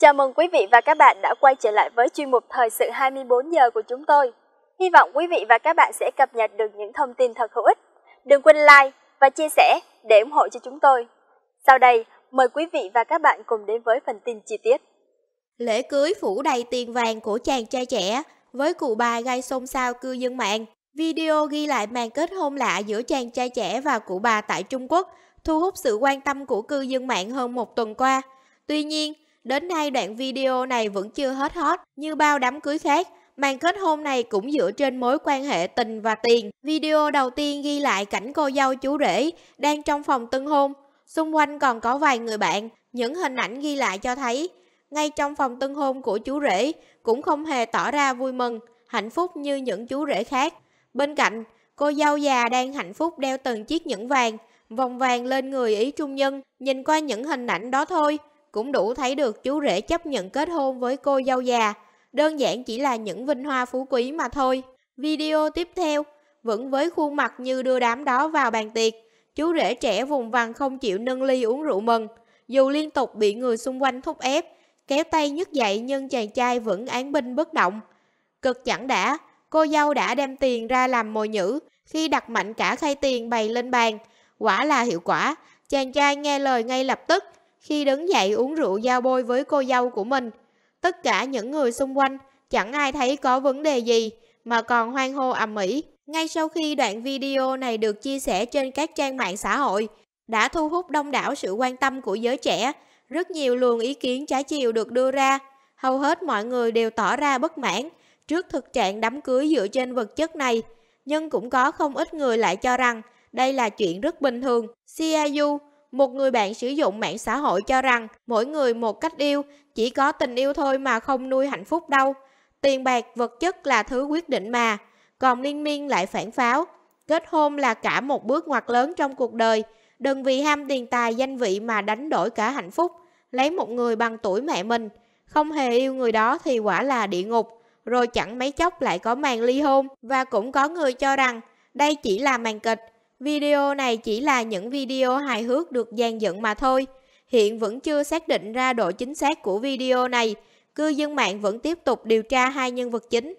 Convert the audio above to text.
Chào mừng quý vị và các bạn đã quay trở lại với chuyên mục Thời sự 24 giờ của chúng tôi. Hy vọng quý vị và các bạn sẽ cập nhật được những thông tin thật hữu ích. Đừng quên like và chia sẻ để ủng hộ cho chúng tôi. Sau đây, mời quý vị và các bạn cùng đến với phần tin chi tiết. Lễ cưới phủ đầy tiền vàng của chàng trai trẻ với cụ bà gây xôn xao cư dân mạng. Video ghi lại màn kết hôn lạ giữa chàng trai trẻ và cụ bà tại Trung Quốc thu hút sự quan tâm của cư dân mạng hơn một tuần qua. Tuy nhiên, Đến nay đoạn video này vẫn chưa hết hot, như bao đám cưới khác, Màn kết hôn này cũng dựa trên mối quan hệ tình và tiền. Video đầu tiên ghi lại cảnh cô dâu chú rể đang trong phòng tân hôn. Xung quanh còn có vài người bạn. Những hình ảnh ghi lại cho thấy, ngay trong phòng tân hôn của chú rể cũng không hề tỏ ra vui mừng, hạnh phúc như những chú rể khác. Bên cạnh, cô dâu già đang hạnh phúc đeo từng chiếc nhẫn vàng, vòng vàng lên người ý trung nhân. Nhìn qua những hình ảnh đó thôi, cũng đủ thấy được chú rể chấp nhận kết hôn với cô dâu già. Đơn giản chỉ là những vinh hoa phú quý mà thôi. Video tiếp theo, vẫn với khuôn mặt như đưa đám đó vào bàn tiệc, chú rể trẻ vùng vằng không chịu nâng ly uống rượu mừng. Dù liên tục bị người xung quanh thúc ép, kéo tay nhấc dậy nhưng chàng trai vẫn án binh bất động. Cực chẳng đã, cô dâu đã đem tiền ra làm mồi nhữ khi đặt mạnh cả khay tiền bày lên bàn. Quả là hiệu quả, chàng trai nghe lời ngay lập tức, khi đứng dậy uống rượu giao bôi với cô dâu của mình. Tất cả những người xung quanh chẳng ai thấy có vấn đề gì mà còn hoang hô ầm ĩ. Ngay sau khi đoạn video này được chia sẻ trên các trang mạng xã hội, đã thu hút đông đảo sự quan tâm của giới trẻ, rất nhiều luồng ý kiến trái chiều được đưa ra. Hầu hết mọi người đều tỏ ra bất mãn trước thực trạng đám cưới dựa trên vật chất này, nhưng cũng có không ít người lại cho rằng đây là chuyện rất bình thường. CIU một người bạn sử dụng mạng xã hội cho rằng mỗi người một cách yêu, chỉ có tình yêu thôi mà không nuôi hạnh phúc đâu. Tiền bạc, vật chất là thứ quyết định mà. Còn Liên Miên lại phản pháo, kết hôn là cả một bước ngoặt lớn trong cuộc đời. Đừng vì ham tiền tài danh vị mà đánh đổi cả hạnh phúc, lấy một người bằng tuổi mẹ mình. Không hề yêu người đó thì quả là địa ngục, rồi chẳng mấy chốc lại có màn ly hôn và cũng có người cho rằng đây chỉ là màn kịch Video này chỉ là những video hài hước được dàn dựng mà thôi. Hiện vẫn chưa xác định ra độ chính xác của video này. Cư dân mạng vẫn tiếp tục điều tra hai nhân vật chính.